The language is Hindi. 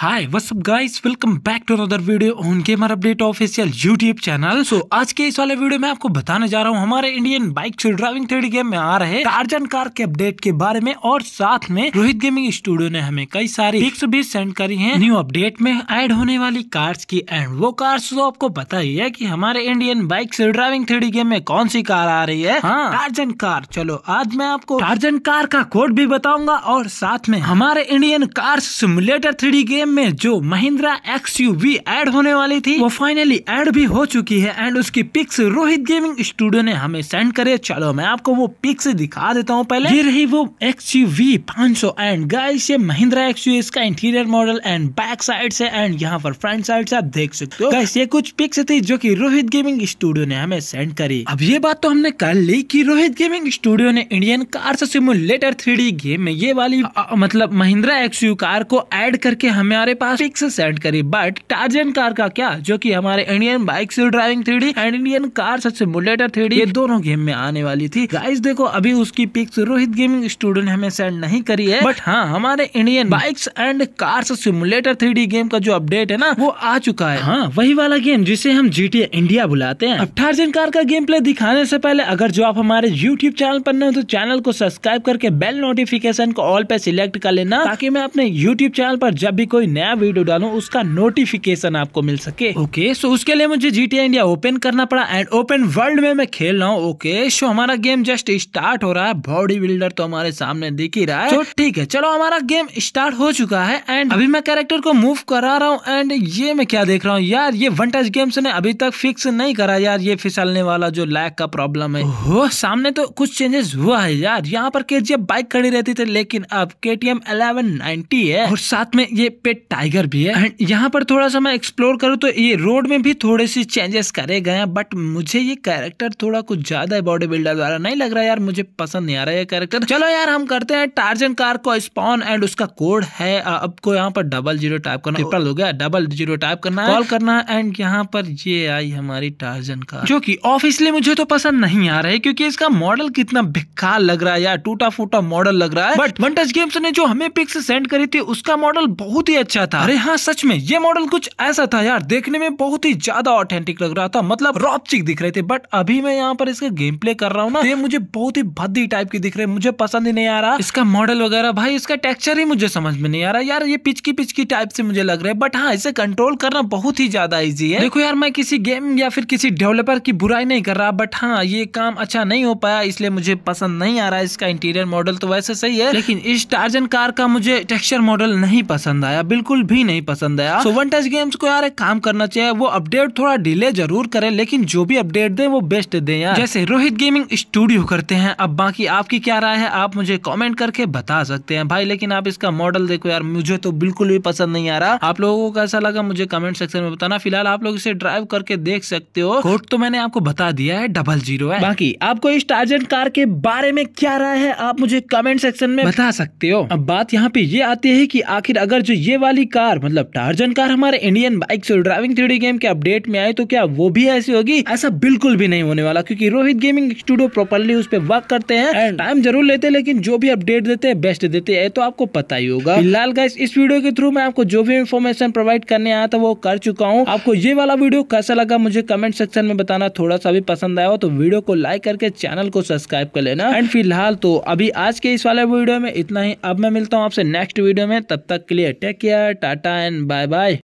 Hi WhatsApp guys welcome back to another video on gamer update official YouTube channel so आज के इस वाले वीडियो में आपको बताने जा रहा हूँ हमारे इंडियन बाइक से ड्राइविंग थ्री गेम में आ रहे टार्जन कार के अपडेट के बारे में और साथ में रोहित गेमिंग स्टूडियो ने हमें कई सारी एक सेंड करी है न्यू अपडेट में एड होने वाली कार्स की एंड वो कार्स तो आपको पता ही है की हमारे इंडियन बाइक से ड्राइविंग थ्री गेम में कौन सी कार आ रही है हाँ टार्जन कार चलो आज मैं आपको टार्जन कार का कोड भी बताऊंगा और साथ में हमारे Indian car simulator three game game में जो Mahindra X U V add होने वाली थी वो फाइनली एड भी हो चुकी है एंड उसकी पिक्स रोहित गेमिंग स्टूडियो ने हमें सेंड करे चलो मैं आपको वो पिक्स दिखा देता हूँ पहले ये रही वो एक्स यू वी पांच सौ एंड गाइस ये महिंद्रा एक्स यू इसका interior model and back side से एंड यहाँ पर फ्रंट साइड से आप देख सकते हो गाइस ये कुछ पिक्स थी जो की रोहित गेमिंग स्टूडियो ने हमें सेंड करी अब ये बात तो हमने कर ली की रोहित गेमिंग स्टूडियो ने Indian cars simulator three game में ये वाली मतलब महिंद्रा एक्स यू कार को एड करके हमें हमारे पास फिक्स सेट करी बट टार्जन कार का क्या जो की हमारे इंडियन बाइक से driving three and Indian car simulator three ये दोनों गेम में आने वाली थी गाइस देखो अभी उसकी पिक्स रोहित गेमिंग स्टूडियो ने हमें सेंड नहीं करी है बट हाँ हमारे Indian bikes and cars simulator three game का जो अपडेट है ना वो आ चुका है हाँ वही वाला गेम जिसे हम जी इंडिया बुलाते हैं अब टार्जन कार का गेम प्ले दिखाने से पहले अगर जो आप हमारे यूट्यूब चैनल पर न तो चैनल को सब्सक्राइब करके बेल नोटिफिकेशन को ऑल पे सिलेक्ट कर लेना ताकि मैं अपने यूट्यूब चैनल पर जब भी कोई नया वीडियो डालू उसका नोटिफिकेशन आपको मिल सके ओके सो उसके लिए मुझे जी इंडिया ओपन करना पड़ा एंड ओपन वर्ल्ड में मैं खेल रहा हूँ ओके सो हमारा गेम जस्ट स्टार्ट हो रहा है बॉडी बिल्डर तो हमारे सामने दिख ही रहा है ठीक है चलो हमारा गेम स्टार्ट हो चुका है एंड अभी मैं कैरेक्टर को मूव करा रहा हूँ एंड ये मैं क्या देख रहा हूँ यार ये वन टच गेम्स ने अभी तक फिक्स नहीं करा यार ये फिसलने वाला जो लैग का प्रॉब्लम है हो सामने तो कुछ चेंजेस हुआ है यार यहाँ पर के बाइक खड़ी रहती थी लेकिन अब के टी है और साथ में ये पेट एक टाइगर भी है एंड यहाँ पर थोड़ा सा मैं एक्सप्लोर करूँ तो ये रोड में भी थोड़े से चेंजेस करे गए हैं बट मुझे ये कैरेक्टर थोड़ा कुछ ज़्यादा है बॉडी बिल्डर द्वारा नहीं लग रहा यार मुझे पसंद नहीं आ रहा है कैरेक्टर चलो यार हम करते हैं टार्जन कार को स्पॉन एंड उसका कोड है आपको यहाँ पर डबल जीरो टाइप करना ट्रिपल हो गया डबल जीरो टाइप करना कॉल करना एंड यहाँ पर ये आई हमारी टार्जन कार जो की ऑफिसली मुझे तो पसंद नहीं आ रहा है क्योंकि इसका मॉडल कितना बेकार लग रहा है यार टूटा फूटा मॉडल लग रहा है बट वनटच गेम्स ने जो हमें पिक्स सेंड करी थी उसका मॉडल बहुत ही अच्छा था अरे हाँ सच में ये मॉडल कुछ ऐसा था यार देखने में बहुत ही ज्यादा ऑथेंटिक लग रहा था मतलब रॉपचिक दिख रहे थे बट अभी मैं यहाँ पर इसका गेम प्ले कर रहा हूँ ना ये मुझे बहुत ही भद्दी टाइप की दिख रही है मुझे पसंद ही नहीं आ रहा इसका मॉडल वगैरह भाई इसका टेक्सचर ही मुझे समझ में नहीं आ रहा यार ये पिचकी पिचकी टाइप से मुझे लग रहा है बट हाँ इसे कंट्रोल करना बहुत ही ज्यादा ईजी है देखो यार मैं किसी गेम या फिर किसी डेवलपर की बुराई नहीं कर रहा बट हाँ ये काम अच्छा नहीं हो पाया इसलिए मुझे पसंद नहीं आ रहा इसका इंटीरियर मॉडल तो वैसे सही है लेकिन इस टार्जन कार का मुझे टेक्सचर मॉडल नहीं पसंद आया बिल्कुल भी नहीं पसंद आया सो वन टच गेम्स को यार एक काम करना चाहिए वो अपडेट थोड़ा डिले जरूर करे लेकिन जो भी अपडेट दे वो बेस्ट दे यार जैसे रोहित गेमिंग स्टूडियो करते हैं अब बाकी आपकी क्या राय है आप मुझे कॉमेंट करके बता सकते हैं भाई लेकिन आप इसका मॉडल देखो यार मुझे तो बिल्कुल भी पसंद नहीं आ रहा आप लोगों को कैसा लगा मुझे कमेंट सेक्शन में बताना फिलहाल आप लोग इसे ड्राइव करके देख सकते हो कोड तो मैंने आपको बता दिया है डबल जीरो है बाकी आपको इस टार्जेंट कार के बारे में क्या राय है आप मुझे कमेंट सेक्शन में बता सकते हो अब बात यहाँ पे ये आती है की आखिर अगर जो ये वाली कार मतलब टार्जन कार हमारे इंडियन बाइक्स और ड्राइविंग थ्री गेम के अपडेट में आए तो क्या वो भी ऐसी होगी ऐसा बिल्कुल भी नहीं होने वाला क्योंकि रोहित गेमिंग स्टूडियो प्रॉपरली उस पर वर्क करते हैं टाइम जरूर लेते हैं लेकिन जो भी अपडेट देते हैं बेस्ट देते हैं तो आपको पता ही होगा फिलहाल गाइस इस वीडियो के थ्रू मैं आपको जो भी इन्फॉर्मेशन प्रोवाइड करने आया था वो कर चुका हूँ आपको ये वाला वीडियो कैसा लगा मुझे कमेंट सेक्शन में बताना थोड़ा सा भी पसंद आया हो तो वीडियो को लाइक करके चैनल को सब्सक्राइब कर लेना एंड फिलहाल तो अभी आज के इस वाले वीडियो में इतना ही अब मैं मिलता हूँ आपसे नेक्स्ट वीडियो में तब तक के लिए take care. Tata and bye bye.